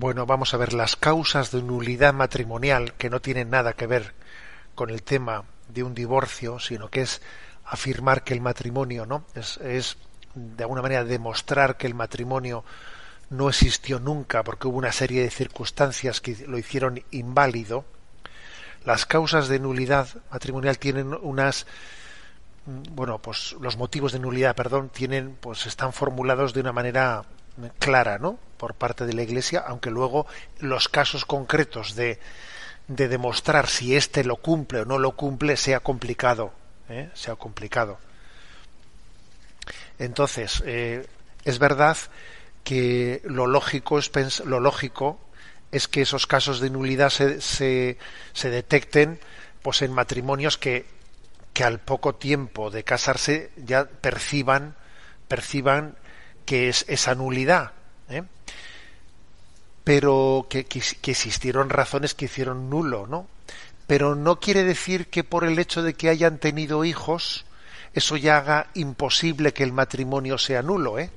Bueno, vamos a ver las causas de nulidad matrimonial que no tienen nada que ver con el tema de un divorcio, sino que es afirmar que el matrimonio, ¿no? Es, de alguna manera demostrar que el matrimonio no existió nunca porque hubo una serie de circunstancias que lo hicieron inválido. Las causas de nulidad matrimonial tienen unas mm, bueno, pues los motivos de nulidad, perdón, tienen pues están formulados de una manera clara, ¿no? Por parte de la Iglesia, aunque luego los casos concretos de, de demostrar si éste lo cumple o no lo cumple sea complicado, ¿eh? sea complicado. Entonces, eh, es verdad que lo lógico es lo lógico es que esos casos de nulidad se, se, se detecten pues en matrimonios que, que, al poco tiempo de casarse ya perciban perciban que es esa nulidad. ¿eh? Pero que, existieron razones que hicieron nulo, ¿no? Pero no quiere decir que por el hecho de que hayan tenido hijos, eso ya haga imposible que el matrimonio sea nulo, ¿eh?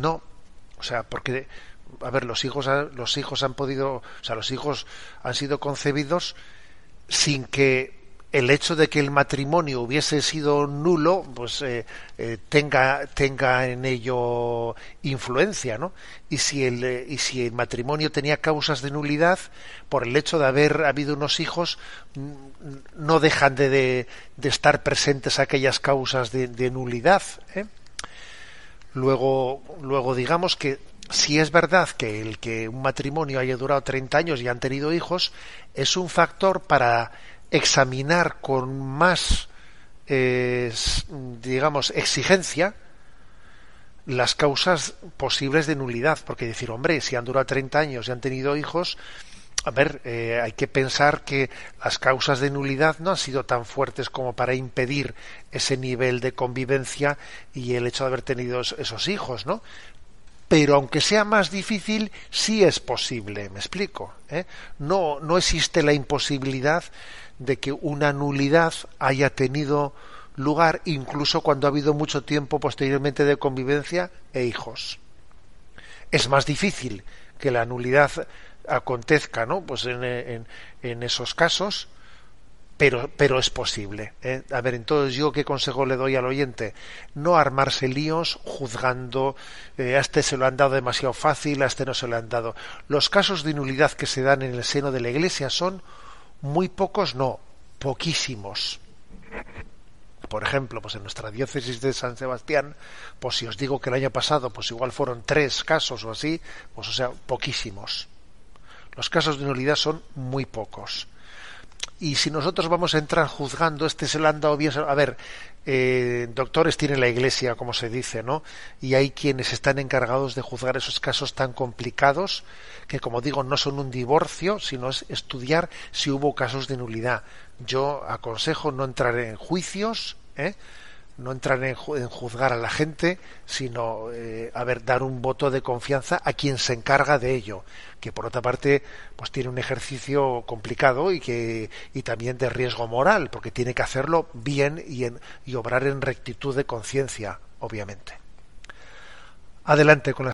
No. O sea, porque, a ver, los hijos, los hijos han podido, o sea, los hijos han sido concebidos sin que el hecho de que el matrimonio hubiese sido nulo, pues eh, eh, tenga, tenga en ello influencia, ¿no? Y si, el, eh, y si el matrimonio tenía causas de nulidad, por el hecho de haber habido unos hijos, no dejan de, estar presentes aquellas causas de, nulidad. Luego, luego digamos que si es verdad que el que un matrimonio haya durado 30 años y han tenido hijos, es un factor para examinar con más, eh, digamos, exigencia las causas posibles de nulidad, porque decir, hombre, si han durado 30 años y han tenido hijos, a ver, eh, hay que pensar que las causas de nulidad no han sido tan fuertes como para impedir ese nivel de convivencia y el hecho de haber tenido esos hijos, ¿no? pero aunque sea más difícil, sí es posible. ¿Me explico? ¿Eh? No, no existe la imposibilidad de que una nulidad haya tenido lugar, incluso cuando ha habido mucho tiempo posteriormente de convivencia e hijos. Es más difícil que la nulidad acontezca, ¿no? Pues en, en, en esos casos, pero, pero es posible. ¿eh? A ver, entonces yo qué consejo le doy al oyente? No armarse líos juzgando, eh, a este se lo han dado demasiado fácil, a este no se lo han dado. Los casos de nulidad que se dan en el seno de la Iglesia son muy pocos, no, poquísimos. Por ejemplo, pues en nuestra diócesis de San Sebastián, pues si os digo que el año pasado, pues igual fueron tres casos o así, pues o sea, poquísimos. Los casos de nulidad son muy pocos y si nosotros vamos a entrar juzgando, este se lo han dado bien, a ver, eh, doctores tienen la Iglesia, como se dice, ¿no? Y hay quienes están encargados de juzgar esos casos tan complicados, que como digo, no son un divorcio, sino es estudiar si hubo casos de nulidad. Yo aconsejo no entrar en juicios, ¿eh? no entrar en, juzgar a la gente, sino eh, a ver, dar un voto de confianza a quien se encarga de ello, que por otra parte pues tiene un ejercicio complicado y que y también de riesgo moral, porque tiene que hacerlo bien y, y obrar en rectitud de conciencia, obviamente. Adelante con